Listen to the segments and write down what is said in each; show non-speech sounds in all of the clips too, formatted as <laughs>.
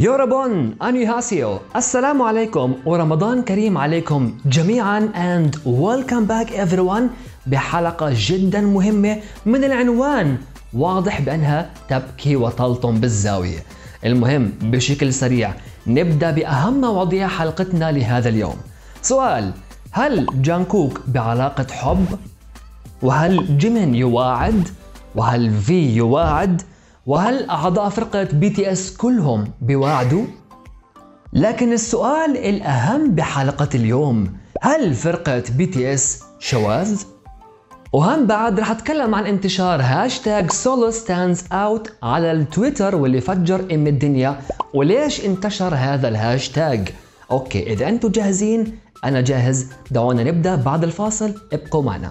يوربون هاسيو السلام عليكم ورمضان كريم عليكم جميعا and welcome back everyone بحلقة جدا مهمة من العنوان واضح بأنها تبكي وتلطم بالزاوية المهم بشكل سريع نبدأ بأهم مواضيع حلقتنا لهذا اليوم سؤال هل جانكوك بعلاقة حب؟ وهل جيمين يواعد؟ وهل في يواعد؟ وهل أعضاء فرقة بي تي اس كلهم بيواعدوا؟ لكن السؤال الأهم بحلقة اليوم هل فرقة بي تي اس شواذ؟ وهم بعد رح اتكلم عن انتشار هاشتاج سولو ستانز اوت على التويتر واللي فجر ام الدنيا وليش انتشر هذا الهاشتاج اوكي اذا انتم جاهزين انا جاهز دعونا نبدا بعد الفاصل ابقوا معنا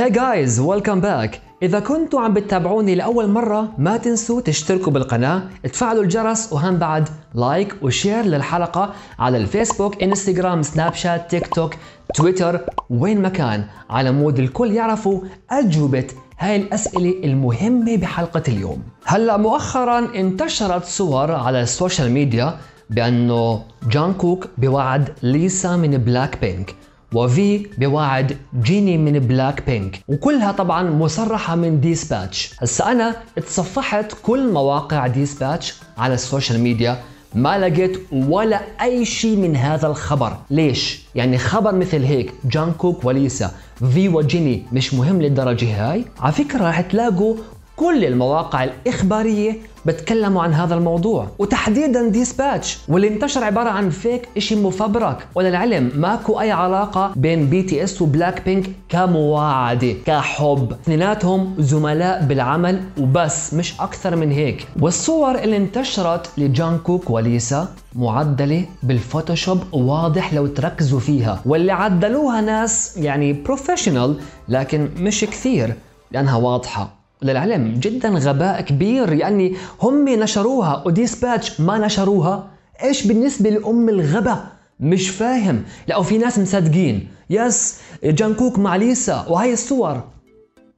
هاي جايز ويلكم باك إذا كنتوا عم بتتابعوني لأول مرة ما تنسوا تشتركوا بالقناة تفعلوا الجرس وهم بعد لايك وشير للحلقة على الفيسبوك انستغرام سناب شات تيك توك تويتر وين ما كان على مود الكل يعرفوا أجوبة هاي الأسئلة المهمة بحلقة اليوم هلأ مؤخرا انتشرت صور على السوشيال ميديا بأنه جان كوك بوعد ليسا من بلاك بينك وفي بوعد جيني من بلاك بينك وكلها طبعا مصرحة من ديسباتش هسا أنا تصفحت كل مواقع ديسباتش على السوشيال ميديا ما لقيت ولا أي شيء من هذا الخبر ليش؟ يعني خبر مثل هيك جانكوك وليسا في وجيني مش مهم للدرجة هاي على فكرة راح تلاقوا كل المواقع الإخبارية بتكلموا عن هذا الموضوع وتحديدا ديسباتش واللي انتشر عبارة عن فيك اشي مفبرك وللعلم ماكو اي علاقة بين بي تي اس وبلاك بينك كمواعدة كحب اثنيناتهم زملاء بالعمل وبس مش اكثر من هيك والصور اللي انتشرت لجانكوك وليسا معدلة بالفوتوشوب واضح لو تركزوا فيها واللي عدلوها ناس يعني بروفيشنال لكن مش كثير لأنها واضحة للعلم جدا غباء كبير يعني هم نشروها وديسباتش ما نشروها ايش بالنسبه لام الغبا مش فاهم لا في ناس مصدقين يس جانكوك مع ليسا وهي الصور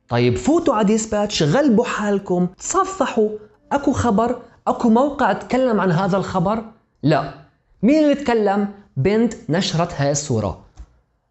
طيب فوتوا على ديسباتش غلبوا حالكم تصفحوا اكو خبر اكو موقع تكلم عن هذا الخبر لا مين اللي تكلم بنت نشرت هاي الصوره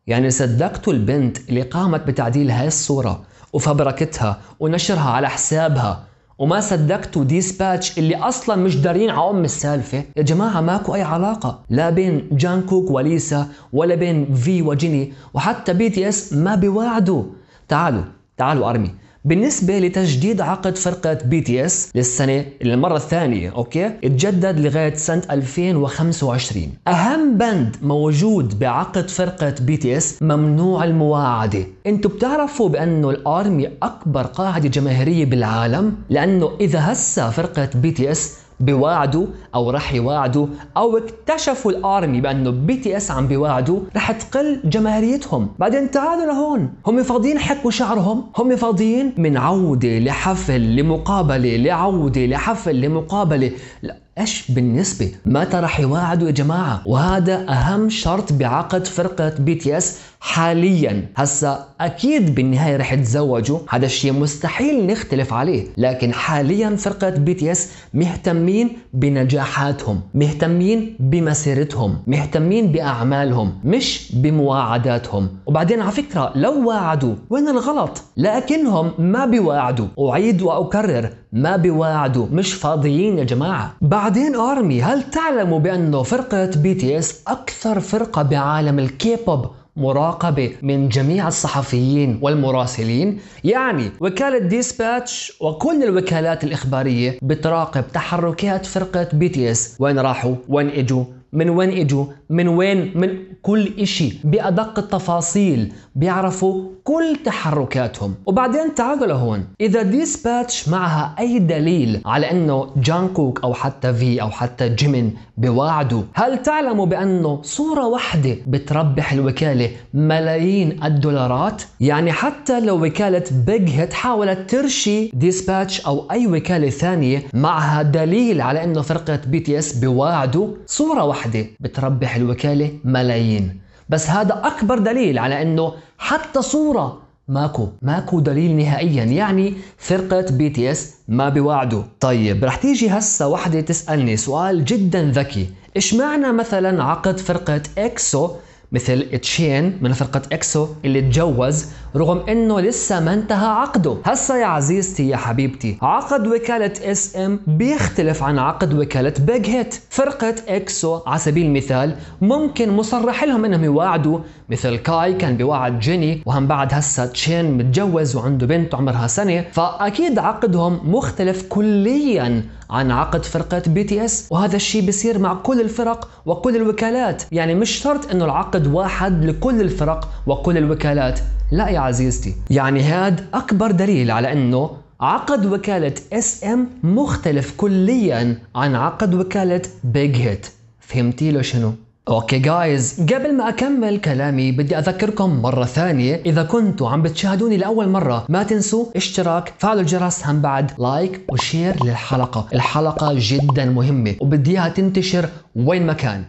يعني صدقتوا البنت اللي قامت بتعديل هاي الصوره وفبركتها ونشرها على حسابها وما صدقتوا ديسباتش اللي اصلا مش دارين على ام السالفه يا جماعه ماكو اي علاقه لا بين جان كوك وليسا ولا بين في وجيني وحتى بي تي اس ما بيواعدوا تعالوا تعالوا ارمي بالنسبة لتجديد عقد فرقة بي تي اس للسنة للمرة الثانية اوكي تجدد لغاية سنة 2025 اهم بند موجود بعقد فرقة بي تي اس ممنوع المواعدة انتو بتعرفوا بانه الارمي اكبر قاعدة جماهيرية بالعالم لانه اذا هسا فرقة بي تي اس بواعدوا او رح يواعدوا او اكتشفوا الارمي بانه بي تي اس عم بيواعدوا رح تقل جماهيريتهم بعدين تعالوا لهون هم فاضيين حكوا شعرهم هم فاضيين من عوده لحفل لمقابله لعوده لحفل لمقابله لا ايش بالنسبه متى رح يواعدوا يا جماعه وهذا اهم شرط بعقد فرقه بي تي اس حاليا هسا اكيد بالنهايه رح يتزوجوا هذا الشيء مستحيل نختلف عليه لكن حاليا فرقه بي تي اس مهتمين بنجاحاتهم مهتمين بمسيرتهم مهتمين باعمالهم مش بمواعداتهم وبعدين على فكره لو واعدوا وين الغلط لكنهم ما بيواعدوا اعيد واكرر ما بيواعدوا مش فاضيين يا جماعه بعدين ارمي هل تعلموا بانه فرقه بي تي اس اكثر فرقه بعالم الكيبوب مراقبة من جميع الصحفيين والمراسلين يعني وكالة ديسباتش وكل الوكالات الإخبارية بتراقب تحركات فرقة بي تي اس وين راحوا وين اجوا من وين اجوا من وين من كل اشي بادق التفاصيل بيعرفوا كل تحركاتهم وبعدين تعالوا لهون اذا ديسباتش معها اي دليل على انه جان كوك او حتى في او حتى جيمين بواعدوا هل تعلموا بانه صورة واحدة بتربح الوكالة ملايين الدولارات يعني حتى لو وكالة بيج هيت حاولت ترشي ديسباتش او اي وكالة ثانية معها دليل على انه فرقة بي تي اس بواعدوا صورة واحدة واحدة بتربح الوكالة ملايين بس هذا أكبر دليل على أنه حتى صورة ماكو ماكو دليل نهائيا يعني فرقة بي تي اس ما بيوعدوا طيب رح تيجي هسا وحدة تسألني سؤال جدا ذكي إيش معنى مثلا عقد فرقة إكسو مثل تشين من فرقة إكسو اللي تجوز رغم انه لسه ما انتهى عقده هسا يا عزيزتي يا حبيبتي عقد وكالة اس ام بيختلف عن عقد وكالة بيج هيت فرقة اكسو على سبيل المثال ممكن مصرح لهم انهم يواعدوا مثل كاي كان بيوعد جيني وهم بعد هسا تشين متجوز وعنده بنت عمرها سنة فاكيد عقدهم مختلف كليا عن عقد فرقة بي تي اس وهذا الشيء بيصير مع كل الفرق وكل الوكالات يعني مش شرط انه العقد واحد لكل الفرق وكل الوكالات لا يا عزيزتي يعني هاد أكبر دليل على أنه عقد وكالة اس ام مختلف كليا عن عقد وكالة بيج هيت فهمتي له شنو؟ اوكي جايز قبل ما اكمل كلامي بدي اذكركم مره ثانيه اذا كنتوا عم بتشاهدوني لاول مره ما تنسوا اشتراك فعلوا الجرس هم بعد لايك وشير للحلقه الحلقه جدا مهمه وبدي اياها تنتشر وين ما كان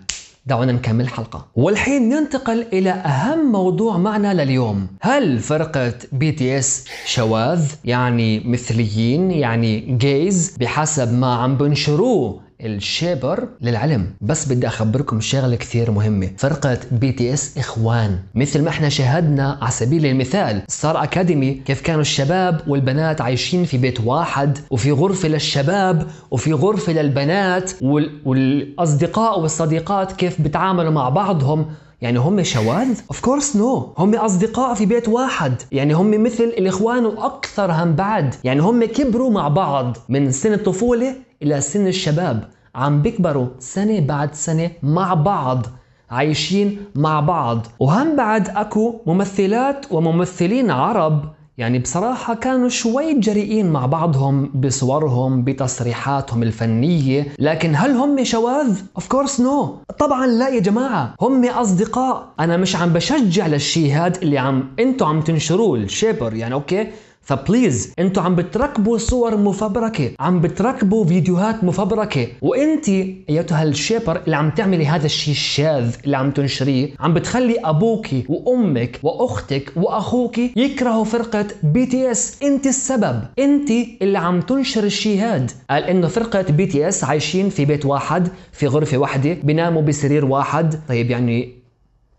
دعونا نكمل الحلقة والحين ننتقل إلى أهم موضوع معنا لليوم هل فرقة بي تي اس شواذ يعني مثليين يعني جيز بحسب ما عم بنشروه الشيبر للعلم بس بدي اخبركم شغله كثير مهمه فرقه بي تي اس اخوان مثل ما احنا شاهدنا على سبيل المثال ستار اكاديمي كيف كانوا الشباب والبنات عايشين في بيت واحد وفي غرفه للشباب وفي غرفه للبنات وال... والاصدقاء والصديقات كيف بتعاملوا مع بعضهم يعني هم شواذ؟ اوف كورس نو، هم اصدقاء في بيت واحد، يعني هم مثل الاخوان واكثر هم بعد، يعني هم كبروا مع بعض من سن الطفوله إلى سن الشباب عم بيكبروا سنة بعد سنة مع بعض عايشين مع بعض وهم بعد أكو ممثلات وممثلين عرب يعني بصراحة كانوا شوي جريئين مع بعضهم بصورهم بتصريحاتهم الفنية لكن هل هم شواذ؟ of course no طبعا لا يا جماعة هم أصدقاء أنا مش عم بشجع للشيء هاد اللي عم أنتوا عم تنشروه الشيبر يعني أوكي فبليز انتوا عم بتركبوا صور مفبركه عم بتركبوا فيديوهات مفبركه وانت ايتها الشيبر اللي عم تعملي هذا الشيء الشاذ اللي عم تنشريه عم بتخلي ابوك وامك واختك واخوك يكرهوا فرقه بي تي اس انت السبب انت اللي عم تنشر الشيء هاد قال انه فرقه بي تي اس عايشين في بيت واحد في غرفه واحده بيناموا بسرير واحد طيب يعني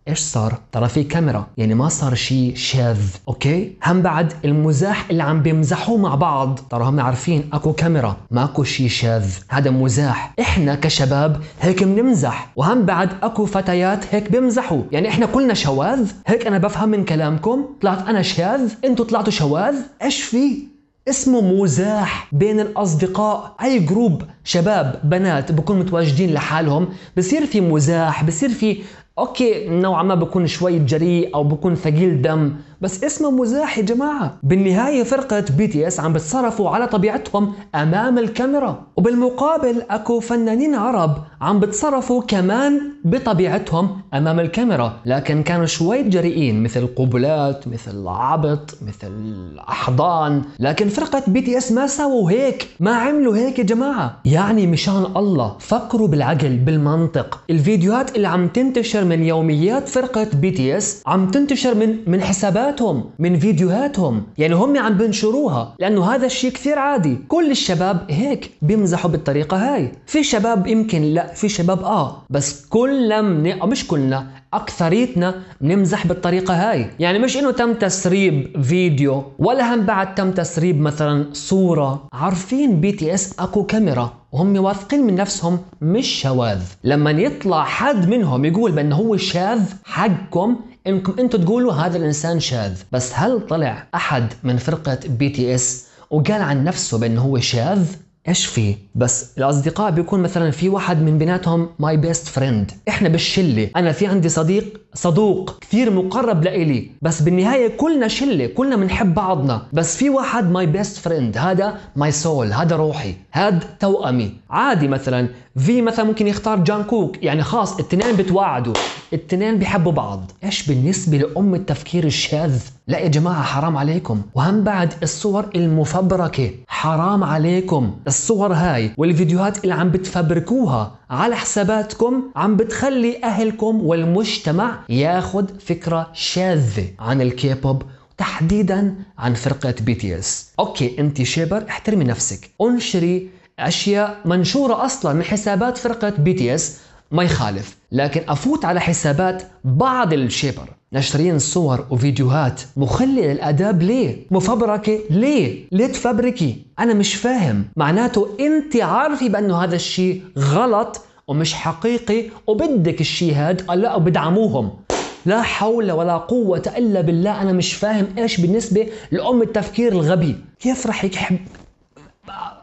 ايش صار؟ ترى في كاميرا، يعني ما صار شيء شاذ، اوكي؟ هم بعد المزاح اللي عم بيمزحوه مع بعض، ترى هم عارفين اكو كاميرا، ماكو شيء شاذ، هذا مزاح، احنا كشباب هيك بنمزح، وهم بعد اكو فتيات هيك بيمزحوا، يعني احنا كلنا شواذ، هيك انا بفهم من كلامكم، طلعت انا شاذ، انتم طلعتوا شواذ، ايش في؟ اسمه مزاح بين الاصدقاء اي جروب شباب بنات بكون متواجدين لحالهم بصير في مزاح بصير في اوكي نوعا ما بكون شوي جريء او بكون ثقيل دم بس اسمه مزاح يا جماعه بالنهايه فرقه بي تي اس عم بتصرفوا على طبيعتهم امام الكاميرا وبالمقابل اكو فنانين عرب عم بتصرفوا كمان بطبيعتهم امام الكاميرا لكن كانوا شوي جريئين مثل قبلات مثل عبط مثل احضان لكن فرقه بي تي اس ما سووا هيك ما عملوا هيك يا جماعه يعني مشان الله فكروا بالعقل بالمنطق الفيديوهات اللي عم تنتشر من يوميات فرقه بي تي اس عم تنتشر من من حسابات صوراتهم من فيديوهاتهم يعني هم عم بنشروها لأنه هذا الشيء كثير عادي كل الشباب هيك بيمزحوا بالطريقة هاي في شباب يمكن لا في شباب آه بس كلنا مش كلنا اكثريتنا بنمزح بالطريقه هاي يعني مش انه تم تسريب فيديو ولا هم بعد تم تسريب مثلا صوره عارفين بي تي اس اكو كاميرا وهم واثقين من نفسهم مش شواذ لما يطلع حد منهم يقول بانه هو شاذ حقكم انكم انتم تقولوا هذا الانسان شاذ بس هل طلع احد من فرقه بي تي اس وقال عن نفسه بانه هو شاذ ايش في بس الاصدقاء بيكون مثلا في واحد من بيناتهم ماي بيست فريند احنا بالشله انا في عندي صديق صدوق كثير مقرب لإلي بس بالنهايه كلنا شله كلنا بنحب بعضنا بس في واحد ماي بيست فريند هذا ماي سول هذا روحي هذا توأمي عادي مثلا في مثلا ممكن يختار جان كوك يعني خاص الاثنين بتواعدوا التنين بيحبوا بعض ايش بالنسبة لأم التفكير الشاذ لا يا جماعة حرام عليكم وهم بعد الصور المفبركة حرام عليكم الصور هاي والفيديوهات اللي عم بتفبركوها على حساباتكم عم بتخلي أهلكم والمجتمع ياخذ فكرة شاذة عن الكيبوب تحديدا عن فرقة بي تي اس اوكي انت شيبر احترمي نفسك انشري اشياء منشوره اصلا من حسابات فرقه بي تي اس ما يخالف لكن أفوت على حسابات بعض الشيبر ناشرين صور وفيديوهات مخلية للآداب ليه؟ مفبركة ليه؟ ليه تفبركي؟ أنا مش فاهم معناته أنت عارفة بأنه هذا الشيء غلط ومش حقيقي وبدك الشيء هاد لا وبدعموهم لا حول ولا قوة إلا بالله أنا مش فاهم إيش بالنسبة لأم التفكير الغبي كيف رح يحب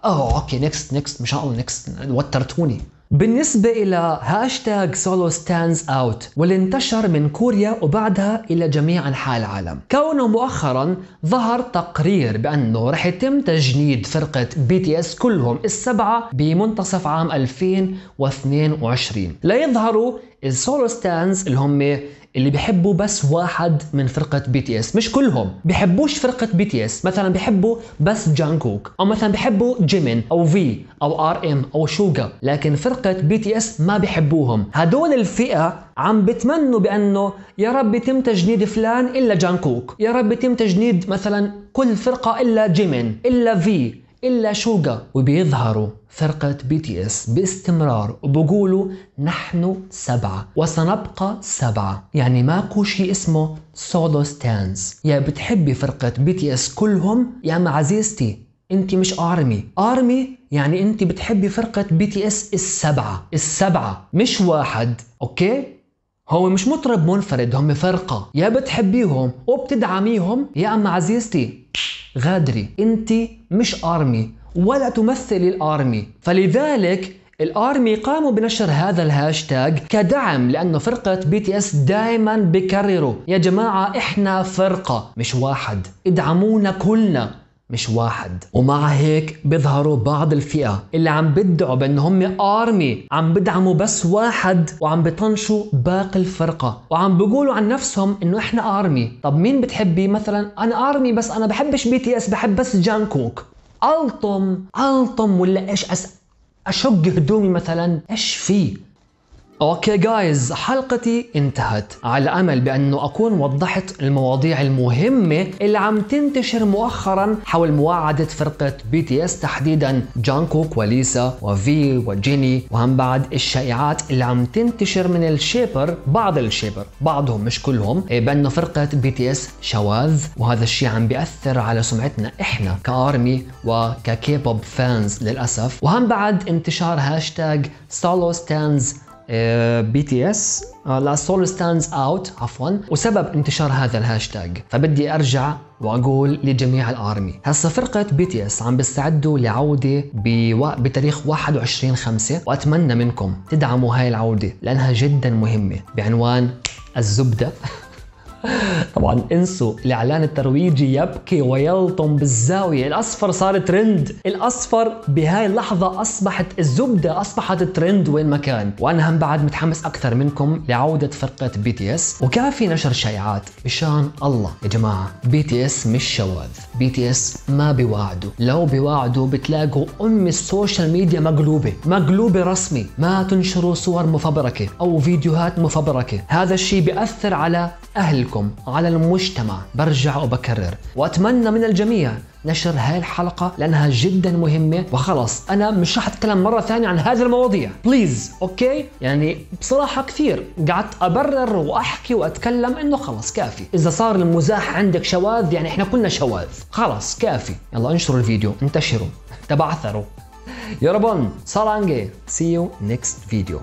أوه أوكي نكست نكست مش هقول نكست وترتوني بالنسبة إلى هاشتاج سولو ستانز أوت واللي انتشر من كوريا وبعدها إلى جميع أنحاء العالم كونه مؤخرا ظهر تقرير بأنه رح يتم تجنيد فرقة بي تي اس كلهم السبعة بمنتصف عام 2022 ليظهروا السولو ستانز اللي هم اللي بيحبوا بس واحد من فرقه بي تي اس مش كلهم بيحبوش فرقه بي تي اس مثلا بيحبوا بس جانكوك او مثلا بيحبوا جيمين او في او ار ام او شوغا لكن فرقه بي تي اس ما بيحبوهم هدول الفئه عم بتمنوا بانه يا رب يتم تجنيد فلان الا جانكوك يا رب يتم تجنيد مثلا كل فرقه الا جيمين الا في الا شوغا وبيظهروا فرقة بي تي اس باستمرار وبقولوا نحن سبعة وسنبقى سبعة يعني ماكو شيء اسمه سولو ستانز يا بتحبي فرقة بي تي اس كلهم يا أما عزيزتي انت مش ارمي ارمي يعني انت بتحبي فرقه بي تي اس السبعه السبعه مش واحد اوكي هو مش مطرب منفرد هم فرقه يا بتحبيهم وبتدعميهم يا اما عزيزتي غادري انت مش ارمي ولا تمثل الارمي فلذلك الارمي قاموا بنشر هذا الهاشتاج كدعم لانه فرقه بي تي اس دائما بكرروا يا جماعه احنا فرقه مش واحد ادعمونا كلنا مش واحد ومع هيك بيظهروا بعض الفئة اللي عم بدعوا بأن هم آرمي عم بدعموا بس واحد وعم بطنشوا باقي الفرقة وعم بيقولوا عن نفسهم انه احنا آرمي طب مين بتحبي مثلا انا آرمي بس انا بحبش بي تي اس بحب بس جان كوك الطم الطم ولا ايش أس... اشق هدومي مثلا ايش فيه اوكي جايز حلقتي انتهت على امل بانه اكون وضحت المواضيع المهمه اللي عم تنتشر مؤخرا حول مواعده فرقه بي تي اس تحديدا جانكوك وليسا وفي وجيني وهم بعد الشائعات اللي عم تنتشر من الشيبر بعض الشيبر بعضهم مش كلهم إيه بانه فرقه بي تي اس شواذ وهذا الشيء عم بياثر على سمعتنا احنا كارمي وككيبوب فانز للاسف وهم بعد انتشار هاشتاج سولو ستانز بي تي اس لا سول ستاندز اوت عفوا وسبب انتشار هذا الهاشتاج فبدي ارجع واقول لجميع الارمي هسه فرقه بي تي اس عم بيستعدوا لعوده بو... بتاريخ 21 5 واتمنى منكم تدعموا هاي العوده لانها جدا مهمه بعنوان الزبده <laughs> <laughs> طبعا انسوا الاعلان الترويجي يبكي ويلطم بالزاويه الاصفر صار ترند الاصفر بهاي اللحظه اصبحت الزبده اصبحت ترند وين ما كان وانا هم بعد متحمس اكثر منكم لعوده فرقه بي تي اس وكافي نشر شائعات مشان الله يا جماعه بي تي اس مش شواذ بي تي اس ما بيواعدوا لو بيواعدوا بتلاقوا ام السوشيال ميديا مقلوبه مقلوبه رسمي ما تنشروا صور مفبركه او فيديوهات مفبركه هذا الشيء بياثر على اهلكم لكم على المجتمع برجع وبكرر وأتمنى من الجميع نشر هاي الحلقة لأنها جدا مهمة وخلص أنا مش راح أتكلم مرة ثانية عن هذه المواضيع بليز أوكي يعني بصراحة كثير قعدت أبرر وأحكي وأتكلم إنه خلص كافي إذا صار المزاح عندك شواذ يعني إحنا كلنا شواذ خلص كافي يلا انشروا الفيديو انتشروا <laughs> تبعثروا يا ربون سالانجي سي يو نيكست فيديو